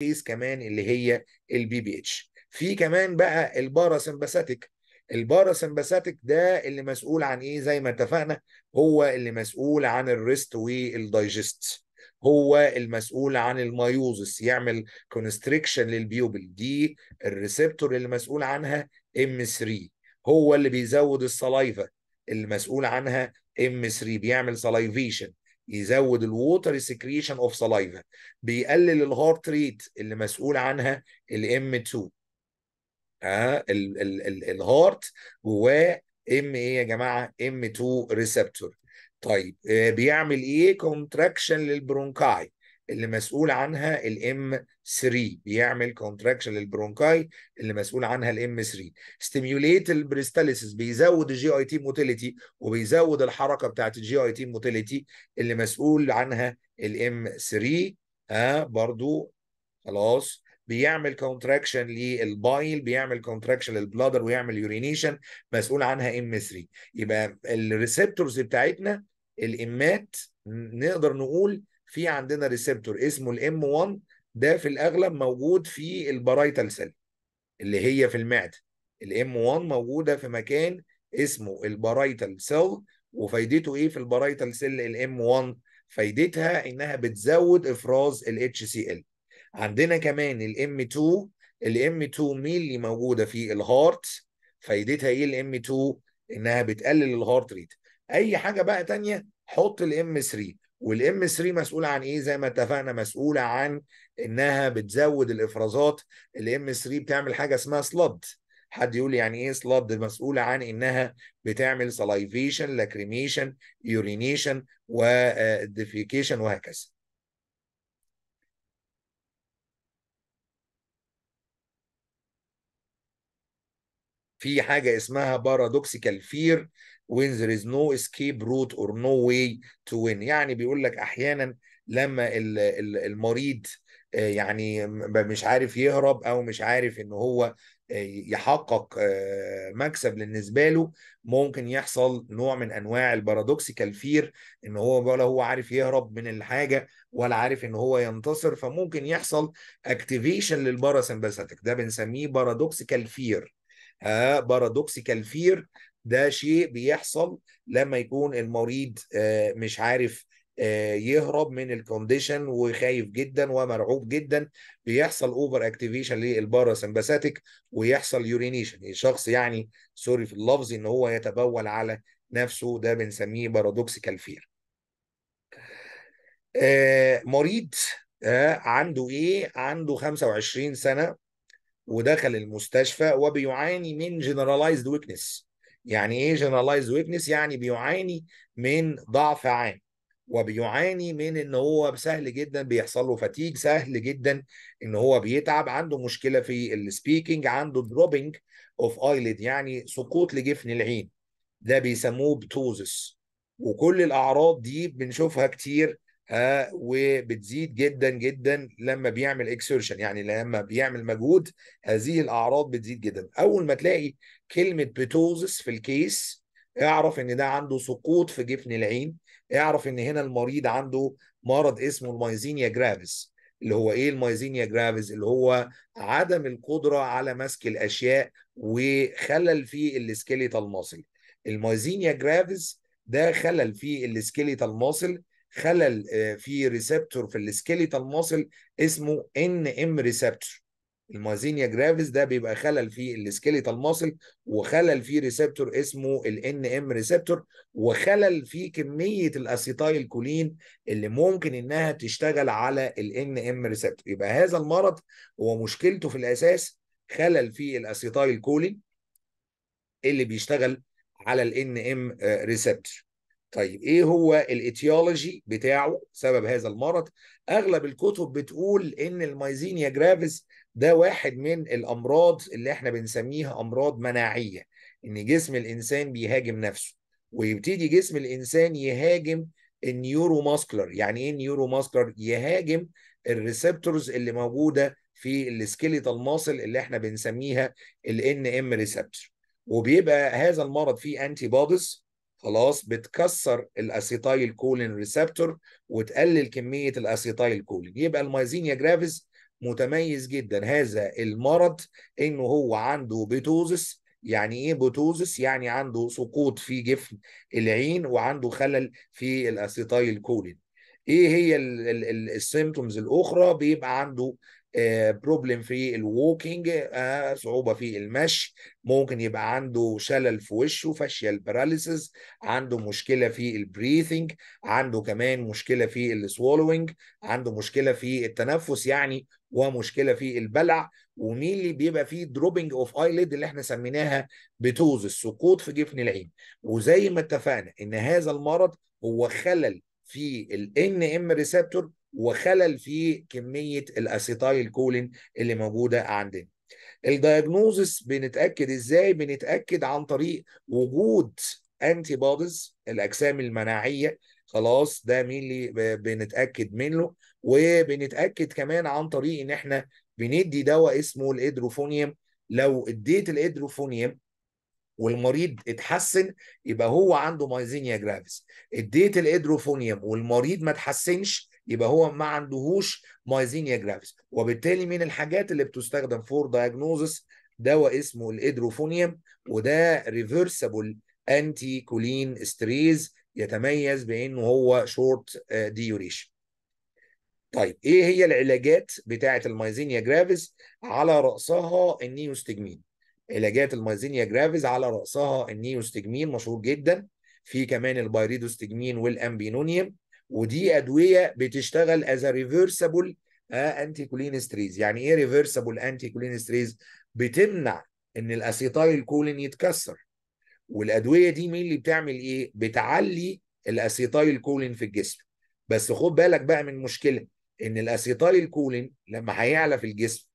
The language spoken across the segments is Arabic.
كيس كمان اللي هي البي بي اتش في كمان بقى الباراسمباثيك الباراسمباثيك ده اللي مسؤول عن ايه زي ما اتفقنا هو اللي مسؤول عن الريست والدايجست هو المسؤول عن المايوزس يعمل كونستريكشن للبيوبل دي الريسبتور اللي مسؤول عنها ام 3 هو اللي بيزود الصلايفه المسؤول عنها ام 3 بيعمل سلايفيشن يزود الووتر سكريشن اوف سلايفا بيقلل الهارت ريت اللي مسؤول عنها الام 2 ها الهارت جواه ام ايه يا جماعه ام 2 ريسبتور طيب آه، بيعمل ايه كونتراكشن للبرونكاي اللي مسؤول عنها الام 3 بيعمل كونتراكشن للبرونكاي اللي مسؤول عنها الام 3 ستيميوليت البريستاليسيس بيزود الجي اي تي موتيليتي وبيزود الحركه بتاعت الجي اي تي موتيليتي اللي مسؤول عنها الام 3 ها برضو خلاص بيعمل كونتراكشن للبايل بيعمل كونتراكشن للبلادر ويعمل يورينيشن مسؤول عنها ام 3 يبقى الريسبتورز بتاعتنا الامات نقدر نقول في عندنا ريسبتور اسمه الام 1 ده في الاغلب موجود في البرايتال سيل اللي هي في المعده الام 1 موجوده في مكان اسمه البرايتال سيل وفايدته ايه في البرايتال سيل الام 1 فايدتها انها بتزود افراز الاتش سي ال عندنا كمان الام 2 الام 2 مين اللي موجوده في الهارت فايدتها ايه الام 2 انها بتقلل الهارت ريت اي حاجه بقى تانية حط الام 3 والام 3 مسؤوله عن ايه زي ما اتفقنا مسؤوله عن انها بتزود الافرازات الام 3 بتعمل حاجه اسمها سلد حد يقول يعني ايه سلد مسؤوله عن انها بتعمل سلايفيشن لاكريميشن يورينيشن وديفيكيشن وهكذا في حاجه اسمها بارادوكسيكال فير when there is no escape route or no way to win يعني بيقول لك احيانا لما المريض آه، يعني مش عارف يهرب او مش عارف ان هو آه، يحقق آه، مكسب بالنسبه له ممكن يحصل نوع من انواع البارادوكسيكال فير ان هو ولا هو عارف يهرب من الحاجه ولا عارف ان هو ينتصر فممكن يحصل اكتيفيشن للباراسمباثيك ده بنسميه بارادوكسيكال فير بارادوكسيكال فير ده شيء بيحصل لما يكون المريض آه، مش عارف آه، يهرب من الكونديشن وخايف جدا ومرعوب جدا بيحصل اوفر اكتيفيشن للباراسمباثيك ويحصل يورينيشن الشخص يعني سوري يعني، في اللفظ ان هو يتبول على نفسه ده بنسميه بارادوكسيكال آه، فير مريض عنده ايه عنده 25 سنه ودخل المستشفى وبيعاني من جنرالايزد ويكنس يعني ايه generalized ويكنس يعني بيعاني من ضعف عام وبيعاني من ان هو سهل جدا بيحصل له فتيج سهل جدا ان هو بيتعب عنده مشكله في السبيكنج عنده دروبينج اوف ايليد يعني سقوط لجفن العين ده بيسموه بتوزس وكل الاعراض دي بنشوفها كتير ها آه، وبتزيد جدا جدا لما بيعمل اكسيرشن يعني لما بيعمل مجهود هذه الاعراض بتزيد جدا اول ما تلاقي كلمه بيتوزس في الكيس اعرف ان ده عنده سقوط في جفن العين اعرف ان هنا المريض عنده مرض اسمه المايزينيا جرافيس اللي هو ايه المايزينيا جرافيس اللي هو عدم القدره على مسك الاشياء وخلل في السكيليتال ماسل المايزينيا جرافيس ده خلل في السكيليتال ماسل خلل آه، في ريسبتور في السكيليتال ماسل اسمه ان ام ريسبتور المازينيا جرافيس ده بيبقى خلل في السكيليتال ماسل وخلل في ريسبتور اسمه الان ام ريسبتور وخلل في كميه الاسيتايل كولين اللي ممكن انها تشتغل على الان ام ريسبتور يبقى هذا المرض هو مشكلته في الاساس خلل في الاسيتايل كولين اللي بيشتغل على الان ام ريسبتور طيب ايه هو الاتيولوجي بتاعه سبب هذا المرض اغلب الكتب بتقول ان المايزينيا جرافيس ده واحد من الامراض اللي احنا بنسميها امراض مناعيه ان جسم الانسان بيهاجم نفسه ويبتدي جسم الانسان يهاجم النيورو ماسكلر يعني ايه ماسكلر يهاجم الريسبتورز اللي موجوده في السكيليتال ماسل اللي احنا بنسميها ال ان ام ريسبتور وبيبقى هذا المرض فيه انتي بوديز خلاص بتكسر الاسيتايل كولين ريسبتور وتقلل كميه الاسيتايل كولين يبقى المايزينيا جرافيس متميز جدا هذا المرض انه هو عنده بيتوزس يعني ايه بوتوزس يعني عنده سقوط في جفن العين وعنده خلل في الاسيتايل كولين ايه هي السيمتومز الاخرى بيبقى عنده بروبلم في الووكينج آه، صعوبه في المشي ممكن يبقى عنده شلل في وشه فاشيال باراليسيس عنده مشكله في البريثنج عنده كمان مشكله في السوالوينج عنده مشكله في التنفس يعني ومشكله في البلع ومين اللي بيبقى فيه دروبنج اوف ايليد اللي احنا سميناها بتوز السقوط في جفن العين وزي ما اتفقنا ان هذا المرض هو خلل في الان ام ريسبتور وخلل في كميه الاسيتايل كولين اللي موجوده عندنا الدايجنوزس بنتاكد ازاي بنتاكد عن طريق وجود انتي بوديز الاجسام المناعيه خلاص ده مين اللي بنتاكد منه وبنتاكد كمان عن طريق ان احنا بندي دواء اسمه الادروفونيوم لو اديت الادروفونيوم والمريض اتحسن يبقى هو عنده مايزينيا جرافيس اديت الادروفونيوم والمريض ما اتحسنش يبقى هو ما عندهوش مايزينيا جرافيس وبالتالي من الحاجات اللي بتستخدم فور دايجنوزس دواء اسمه الادروفونيوم وده ريفرسبل انتي كولين ستريز يتميز بانه هو شورت ديوريشن آه، طيب ايه هي العلاجات بتاعه المايزينيا جرافيس على راسها النيوستجمين علاجات المايزينيا جرافيز على راسها النيوستجمين مشهور جدا في كمان البايريدوستجمين والامبينونيوم ودي ادويه بتشتغل از ريفرسبل انتي كولينستريز يعني ايه ريفرسبل انتي كولينستريز بتمنع ان الاسيتايل كولين يتكسر والادويه دي مين اللي بتعمل ايه بتعلي الاسيتايل كولين في الجسم بس خد بالك بقى من مشكله ان الاسيتايل كولين لما هيعلى في الجسم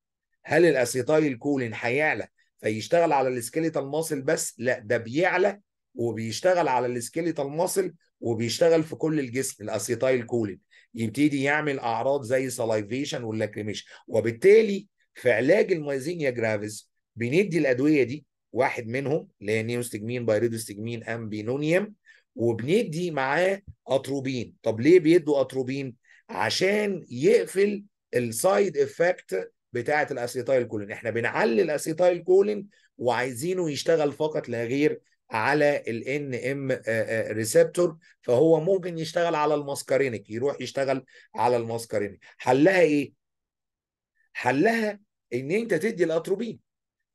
هل الاسيتايل كولين هيعلى فيشتغل على السكيليتال ماسل بس لا ده بيعلى وبيشتغل على السكيليتال ماسل وبيشتغل في كل الجسم الاسيتايل كولين يبتدي يعمل اعراض زي سلايفيشن واللاكريميشن وبالتالي في علاج المايزينيا جرافيز بندي الادويه دي واحد منهم اللي هي نيوستجمين بايريدوستجمين ام بينونيوم وبندي معاه اتروبين طب ليه بيدوا اتروبين عشان يقفل السايد افكت بتاعه الاسيتايل كولين احنا بنعلي الاسيتايل كولين وعايزينه يشتغل فقط لا غير على ال ان ام ريسبتور فهو ممكن يشتغل على الماسكارينك يروح يشتغل على الماسكارينك حلها ايه حلها ان انت تدي الاتروبين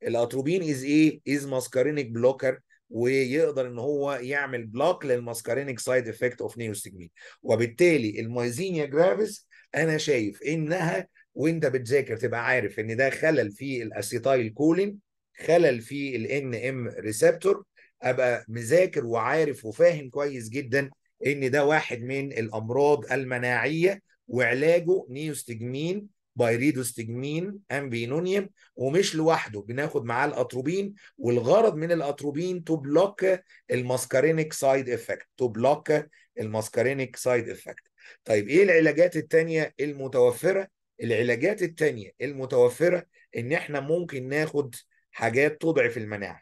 الاتروبين از ايه از ماسكارينك بلوكر ويقدر ان هو يعمل بلوك للماسكارينك سايد افكت اوف نيوستجمين وبالتالي المايزينيا جرافيس انا شايف انها وانت بتذاكر تبقى عارف ان ده خلل في الاسيتايل كولين خلل في الان ام ريسبتور ابقى مذاكر وعارف وفاهم كويس جدا ان ده واحد من الامراض المناعيه وعلاجه نيوستجمين بايريدوستجمين امبينونيوم ومش لوحده بناخد معاه الاتروبين والغرض من الاتروبين تو بلوك الماسكارينيك سايد افكت تو بلوك الماسكارينيك سايد افكت طيب ايه العلاجات التانية المتوفره العلاجات التانية المتوفرة ان احنا ممكن ناخد حاجات تضعف المناعة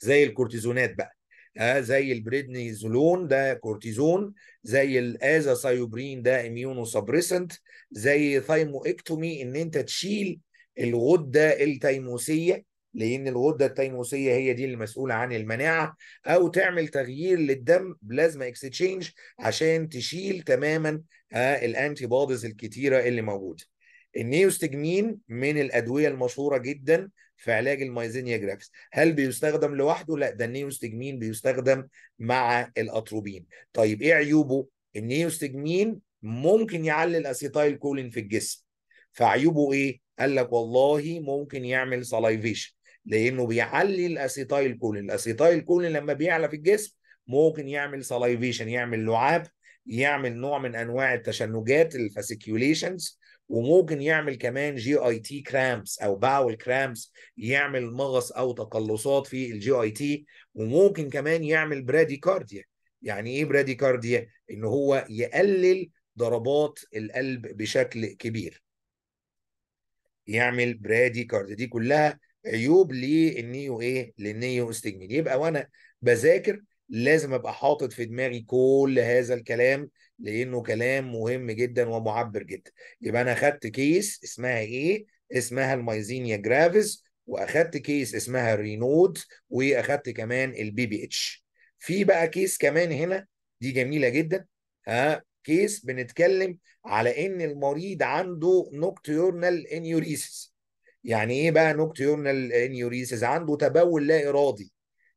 زي الكورتيزونات بقى آه زي البريدنيزولون ده كورتيزون زي سايوبرين ده اميونو سبريسنت زي ثايمو اكتومي ان انت تشيل الغده التيموسيه لان الغده التيموسيه هي دي المسؤوله عن المناعه او تعمل تغيير للدم بلازما اكستشينج عشان تشيل تماما آه، الانتي بوديز الكتيره اللي موجوده النيوستجمين من الادويه المشهوره جدا في علاج المايزينيا جرافيس هل بيستخدم لوحده لا ده النيوستجمين بيستخدم مع الاتروبين طيب ايه عيوبه النيوستجمين ممكن يعلي الاسيتايل كولين في الجسم فعيوبه ايه قال لك والله ممكن يعمل سلايفيشن لانه بيعلي الاسيتايل كولين الاسيتايل كولين لما بيعلى في الجسم ممكن يعمل سلايفيشن يعمل لعاب يعمل نوع من انواع التشنجات الفاسيكيوليشنز وممكن يعمل كمان جي اي تي كرامبس او باول كرامبس يعمل مغص او تقلصات في الجي اي تي وممكن كمان يعمل براديكارديا يعني ايه براديكارديا ان هو يقلل ضربات القلب بشكل كبير يعمل براديكارديا دي كلها عيوب للنيو ايه للنيو استجميد يبقى وانا بذاكر لازم ابقى حاطط في دماغي كل هذا الكلام لانه كلام مهم جدا ومعبر جدا يبقى انا اخدت كيس اسمها ايه اسمها المايزينيا جرافيس واخدت كيس اسمها الرينود واخدت كمان البي بي اتش في بقى كيس كمان هنا دي جميله جدا ها كيس بنتكلم على ان المريض عنده نوكتيورنال انيوريسيس يعني ايه بقى نوكتيورنال انيوريسيس عنده تبول لا ارادي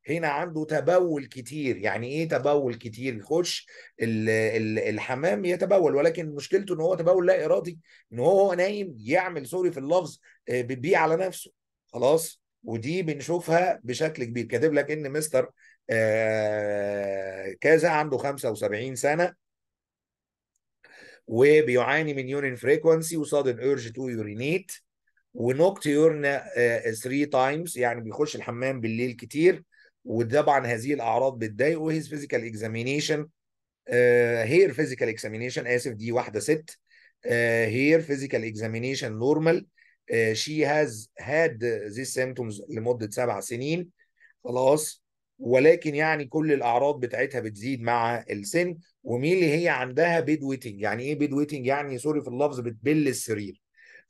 هنا عنده تبول كتير يعني ايه تبول كتير يخش الحمام يتبول ولكن مشكلته ان هو تبول لا ارادي ان هو نايم يعمل سوري في اللفظ آه، بتبيع على نفسه خلاص ودي بنشوفها بشكل كبير كاتب لك ان مستر آه، كذا عنده 75 سنه وبيعاني من يورين فريكونسي وصادن ايرج تو يورينيت ونوكتيورنا 3 آه، تايمز يعني بيخش الحمام بالليل كتير وطبعا هذه الاعراض بتضايقه هيز فيزيكال اكزامينيشن هير فيزيكال اكزامينيشن اسف دي واحده ست هير فيزيكال اكزامينيشن نورمال شي هاز هاد ذي سيمتومز لمده سبع سنين خلاص ولكن يعني كل الاعراض بتاعتها بتزيد مع السن ومين اللي هي عندها بيد ويتنج يعني ايه بيد ويتنج يعني سوري في اللفظ بتبل السرير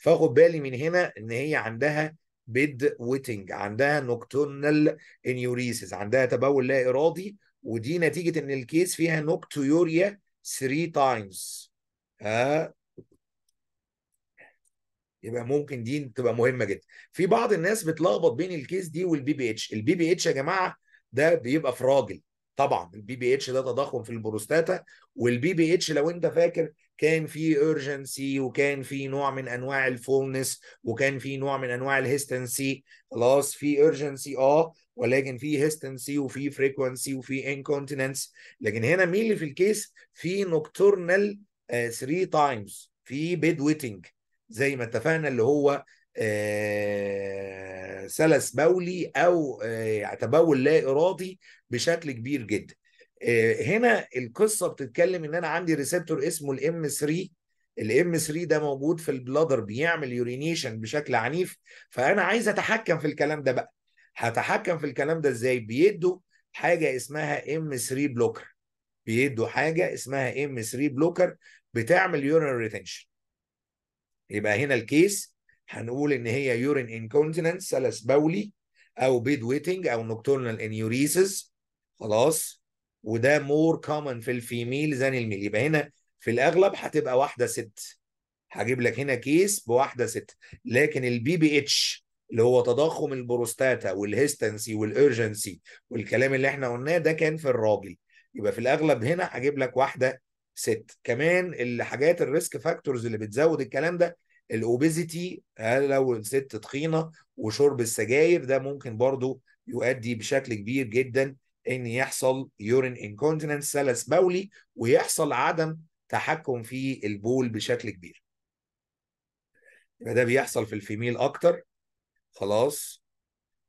فاخد بالي من هنا ان هي عندها بيد ويتنج عندها نوكتورنال انيوريسيس عندها تبول لا ارادي ودي نتيجه ان الكيس فيها نوكتيوريا 3 تايمز ها يبقى ممكن دي تبقى مهمه جدا في بعض الناس بتلخبط بين الكيس دي والبي بي اتش البي بي اتش يا جماعه ده بيبقى في راجل طبعا البي بي اتش ده تضخم في البروستاتا والبي بي اتش لو انت فاكر كان في urgency وكان في نوع من انواع الفولنس وكان في نوع من انواع الهستنسي خلاص في urgency اه ولكن في هيستنسي وفي فريكونسي وفي انكونتيننس لكن هنا مين اللي في الكيس في نوكتورنال 3 تايمز في بيد ويتنج زي ما اتفقنا اللي هو سلس آه، بولي او آه، تبول لا ارادي بشكل كبير جدا آه، هنا القصه بتتكلم ان انا عندي ريسبتور اسمه الام 3 الام 3 ده موجود في البلادر بيعمل يورينيشن بشكل عنيف فانا عايز اتحكم في الكلام ده بقى هتحكم في الكلام ده ازاي بيدوا حاجه اسمها ام 3 بلوكر بيدوا حاجه اسمها ام 3 بلوكر بتعمل يورين ريتنشن يبقى هنا الكيس هنقول ان هي يورين انكونتيننس سلس بولي او بيد ويتنج او نوكتورنال انيوريسز خلاص وده مور كومن في الفيميل زان الميل يبقى هنا في الاغلب هتبقى واحده ست هجيب لك هنا كيس بواحده ست لكن البي بي اتش اللي هو تضخم البروستاتا والهيستنسي والارجنسي والكلام اللي احنا قلناه ده كان في الراجل يبقى في الاغلب هنا هجيب لك واحده ست كمان الحاجات الريسك فاكتورز اللي بتزود الكلام ده الاوبيزيتي لو الست تخينه وشرب السجاير ده ممكن برضو يؤدي بشكل كبير جدا ان يحصل يورين انكونتيننس سلس بولي ويحصل عدم تحكم في البول بشكل كبير يبقى ده بيحصل في الفيميل اكتر خلاص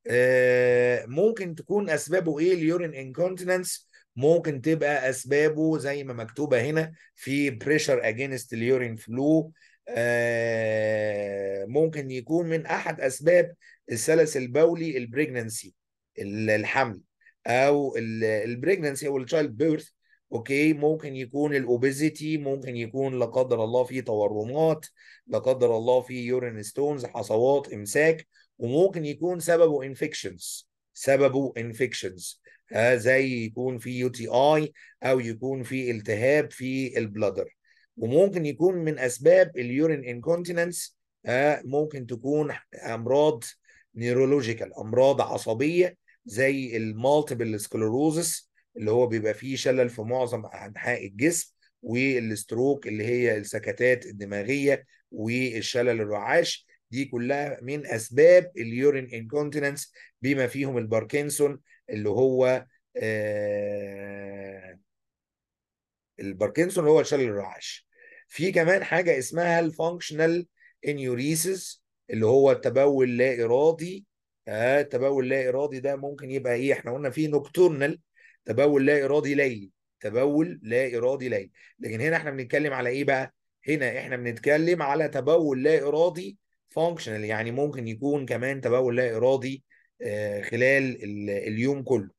آه ممكن تكون اسبابه ايه اليورين انكونتيننس ممكن تبقى اسبابه زي ما مكتوبه هنا في بريشر اجينست اليورين فلو ممكن يكون من احد اسباب السلس البولي البريجننسي الحمل او البريجننسي او التشايلد بيرث اوكي ممكن يكون الاوبيزيتي ممكن يكون لا قدر الله في تورمات لا قدر الله في يورين ستونز حصوات امساك وممكن يكون سببه انفكشنز سببه انفكشنز زي يكون في يو تي اي او يكون في التهاب في البلادر وممكن يكون من اسباب اليورين انكونتيننس ممكن تكون امراض نيرولوجيكال امراض عصبيه زي المالتيبل سكلروزس اللي هو بيبقى فيه شلل في معظم انحاء الجسم والستروك اللي هي السكتات الدماغيه والشلل الرعاش دي كلها من اسباب اليورين انكونتيننس بما فيهم الباركنسون اللي هو آه الباركنسون هو شلل الرعاش في كمان حاجه اسمها الفانكشنال انيوريسيس اللي هو التبول لا ارادي آه التبول لا ارادي ده ممكن يبقى ايه احنا قلنا فيه نوكتورنال تبول لا ارادي ليلي تبول لا ارادي ليلي لكن هنا احنا بنتكلم على ايه بقى هنا احنا بنتكلم على تبول لا ارادي فانكشنال يعني ممكن يكون كمان تبول لا ارادي آه خلال اليوم كله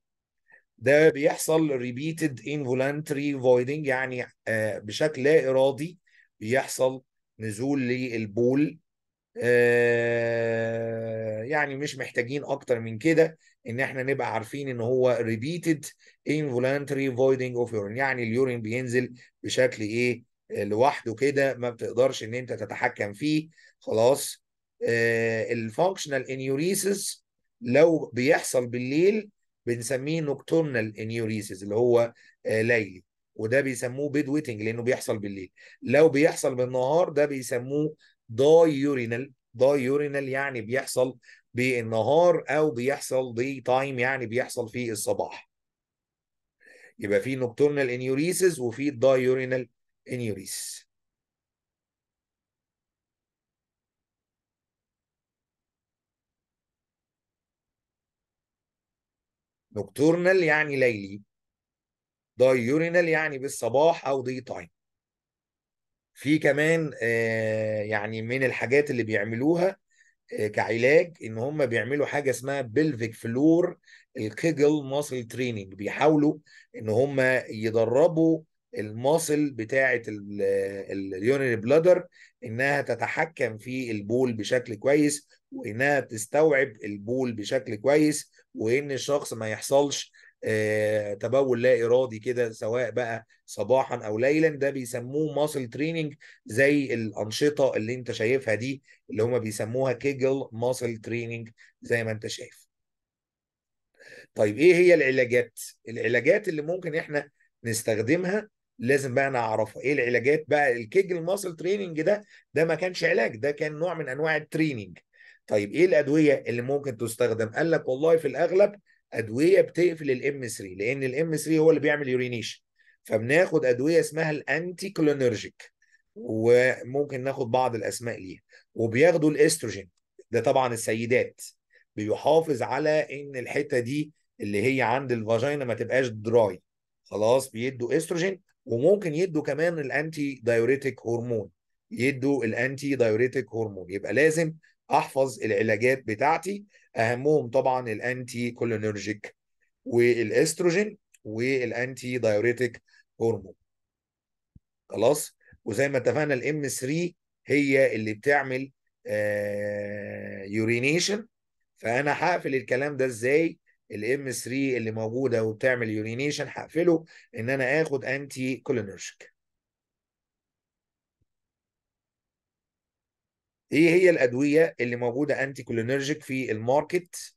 ده بيحصل ريبيتد انفولنتري فويدنج يعني آه بشكل لا ارادي بيحصل نزول للبول آه، يعني مش محتاجين اكتر من كده ان احنا نبقى عارفين ان هو repeated involuntary voiding of urine يعني اليورين بينزل بشكل ايه آه، لوحده كده ما بتقدرش ان انت تتحكم فيه خلاص الفانكشنال آه، انيوريسيس لو بيحصل بالليل بنسميه نوكتورنال انيوريسيس اللي هو ليلي وده بيسموه بيد ويتنج لانه بيحصل بالليل لو بيحصل بالنهار ده بيسموه دايورينال دايورينال يعني بيحصل بالنهار او بيحصل دي تايم يعني بيحصل في الصباح يبقى في نوكتورنال انيوريسز وفي دايورينال انيوريس نوكتورنال يعني ليلي دايورينال يعني بالصباح او دي تايم في كمان آه، يعني من الحاجات اللي بيعملوها آه، كعلاج ان هم بيعملوا حاجه اسمها بلفيك فلور الكيجل ماسل تريننج بيحاولوا ان هم يدربوا الماسل بتاعه اليونري بلادر انها تتحكم في البول بشكل كويس وانها تستوعب البول بشكل كويس وان الشخص ما يحصلش آه، تبول لا ارادي كده سواء بقى صباحا او ليلا ده بيسموه ماسل تريننج زي الانشطه اللي انت شايفها دي اللي هم بيسموها كيجل ماسل تريننج زي ما انت شايف طيب ايه هي العلاجات العلاجات اللي ممكن احنا نستخدمها لازم بقى نعرفها ايه العلاجات بقى الكيجل ماسل تريننج ده ده ما كانش علاج ده كان نوع من انواع التريننج طيب ايه الادويه اللي ممكن تستخدم قال لك والله في الاغلب ادويه بتقفل الام 3 لان الام 3 هو اللي بيعمل يورينيشن فبناخد ادويه اسمها الانتي كولينرجيك وممكن ناخد بعض الاسماء ليها وبياخدوا الاستروجين ده طبعا السيدات بيحافظ على ان الحته دي اللي هي عند الفاجينا ما تبقاش دراي خلاص بيدوا استروجين وممكن يدوا كمان الانتي دايوريتيك هرمون يدوا الانتي دايوريتيك هرمون يبقى لازم احفظ العلاجات بتاعتي اهمهم طبعا الانتي كولينرجيك والاستروجين والانتي دايوريتك هرمون خلاص وزي ما اتفقنا الام 3 هي اللي بتعمل يورينيشن آه، فانا هقفل الكلام ده ازاي الام 3 اللي موجوده وبتعمل يورينيشن هقفله ان انا اخد انتي كولينرجيك ايه هي الادويه اللي موجوده انتي كولينرجيك في الماركت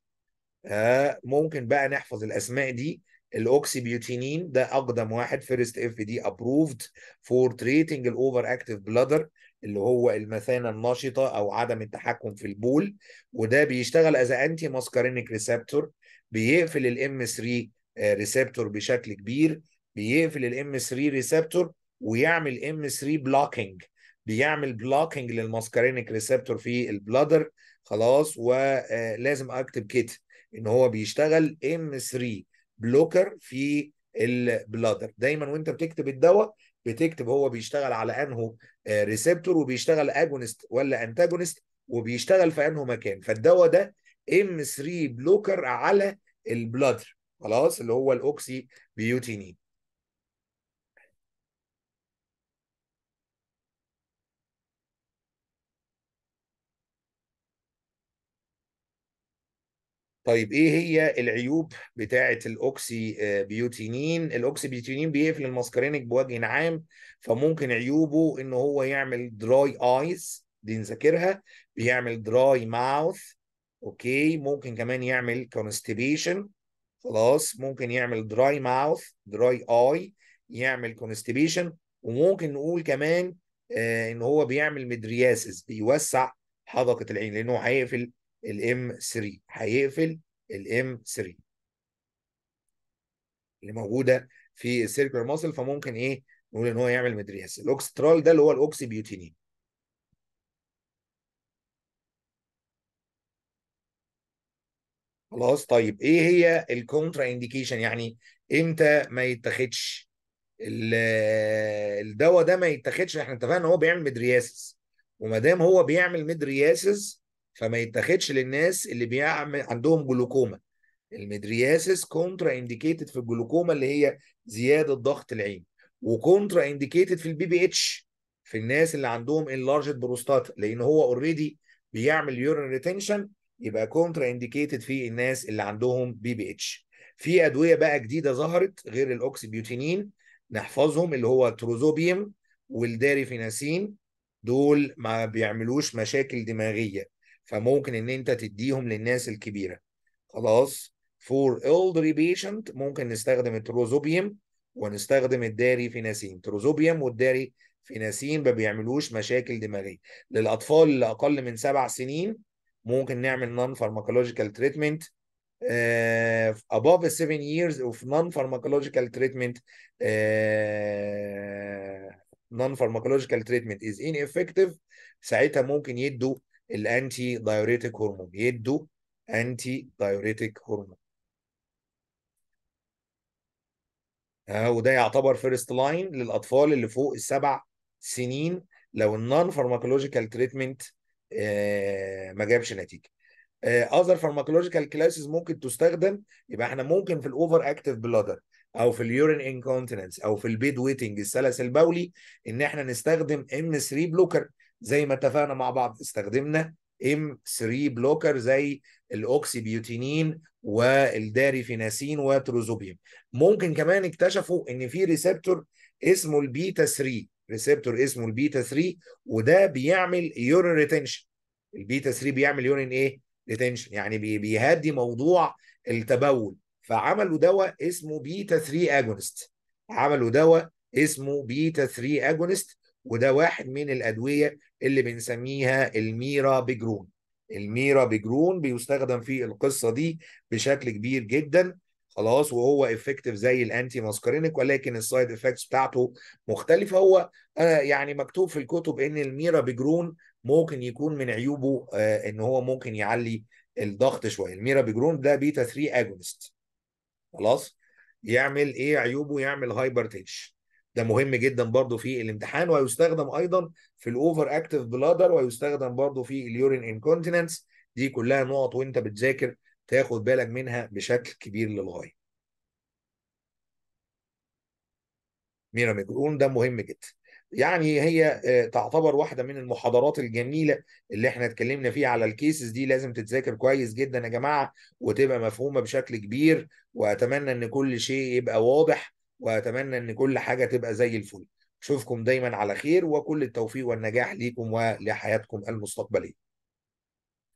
آه ممكن بقى نحفظ الاسماء دي الاوكسي بيوتينين ده اقدم واحد فيرست اف دي ابروفد فور تريتنج الاوفر اكتف بلادر اللي هو المثانه النشطه او عدم التحكم في البول وده بيشتغل از انتي ماسكارينيك ريسبتور بيقفل الام 3 ريسبتور بشكل كبير بيقفل الام 3 ريسبتور ويعمل ام 3 بلوكينج بيعمل بلوكينج للماسكارينيك ريسبتور في البلادر خلاص ولازم اكتب كده ان هو بيشتغل ام 3 بلوكر في البلادر دايما وانت بتكتب الدواء بتكتب هو بيشتغل على انه ريسبتور آه، وبيشتغل اجونست ولا انتاجونست وبيشتغل في انه مكان فالدواء ده ام 3 بلوكر على البلادر خلاص اللي هو الاوكسي بيوتينين طيب ايه هي العيوب بتاعه الاوكسي آه، بيوتينين الاوكسي بيوتينين بيقفل الماسكارينك بوجه عام فممكن عيوبه ان هو يعمل دراي ايز دي نذاكرها بيعمل دراي ماوث اوكي ممكن كمان يعمل كونستيبيشن خلاص ممكن يعمل دراي ماوث دراي اي يعمل كونستيبيشن وممكن نقول كمان آه ان هو بيعمل مدرياسز بيوسع حدقه العين لانه هيقفل الام 3 هيقفل الام 3 اللي موجوده في السيركلر ماسل فممكن ايه نقول ان هو يعمل مدرياس الاوكسترال ده اللي هو الاوكسي بيوتينين خلاص طيب ايه هي الكونترا انديكيشن يعني امتى ما يتاخدش الدواء ده ما يتاخدش احنا اتفقنا ان هو بيعمل مدرياسس وما دام هو بيعمل مدرياسس فما يتاخدش للناس اللي بيعمل عندهم جلوكوما المدرياسس كونترا انديكيتد في الجلوكوما اللي هي زياده ضغط العين وكونترا انديكيتد في البي بي اتش في الناس اللي عندهم انلارجد بروستاتا لان هو اوريدي بيعمل يورين ريتنشن يبقى كونترا انديكيتد في الناس اللي عندهم بي بي اتش في ادويه بقى جديده ظهرت غير الاوكسيبيوتينين نحفظهم اللي هو تروزوبيوم والداريفيناسين دول ما بيعملوش مشاكل دماغيه فممكن ان انت تديهم للناس الكبيره خلاص فور elderly patient ممكن نستخدم التروزوبيوم ونستخدم الداري في ناسين تروزوبيوم والداري في ناسين ما بيعملوش مشاكل دماغيه للاطفال اللي اقل من سبع سنين ممكن نعمل نون فارماكولوجيكال تريتمنت above 7 years of non pharmacological treatment uh, آه، non pharmacological treatment is ineffective ساعتها ممكن يدوا الانتي دايوريتك هرمون يدوا انتي دايوريتك هرمون وده يعتبر فيرست لاين للاطفال اللي فوق السبع سنين لو النون فارماكولوجيكال تريتمنت ما جابش نتيجه اذر فارماكولوجيكال كلاسز ممكن تستخدم يبقى احنا ممكن في الاوفر اكتف بلادر او في اليورين انكونتيننس او في البيد ويتنج السلس البولي ان احنا نستخدم ام 3 بلوكر زي ما اتفقنا مع بعض استخدمنا ام 3 بلوكر زي الاوكسي بيوتينين والداريفيناسين وتروزوبيم ممكن كمان اكتشفوا ان في ريسبتور اسمه البيتا 3 ريسبتور اسمه البيتا 3 وده بيعمل يورين ريتنشن البيتا 3 بيعمل يورين ايه ريتنشن يعني بيهدي موضوع التبول فعملوا دواء اسمه بيتا 3 اجونست عملوا دواء اسمه بيتا 3 اجونست وده واحد من الادويه اللي بنسميها الميرا بجرون الميرا بجرون بيستخدم في القصه دي بشكل كبير جدا خلاص وهو افكتيف زي الانتي ماسكرينك ولكن السايد افكتس بتاعته مختلفه هو آه، يعني مكتوب في الكتب ان الميرا بجرون ممكن يكون من عيوبه آه، ان هو ممكن يعلي الضغط شويه الميرا بجرون ده بيتا 3 اجونست خلاص يعمل ايه عيوبه يعمل هايبرتنشن ده مهم جدا برضو في الامتحان ويستخدم ايضا في الاوفر اكتف بلادر ويستخدم برضو في اليورين انكونتيننس دي كلها نقط وانت بتذاكر تاخد بالك منها بشكل كبير للغايه ميراميكرون ده مهم جدا يعني هي آه، تعتبر واحده من المحاضرات الجميله اللي احنا اتكلمنا فيها على الكيسز دي لازم تتذاكر كويس جدا يا جماعه وتبقى مفهومه بشكل كبير واتمنى ان كل شيء يبقى واضح واتمنى ان كل حاجه تبقى زي الفل اشوفكم دايما على خير وكل التوفيق والنجاح ليكم ولحياتكم المستقبليه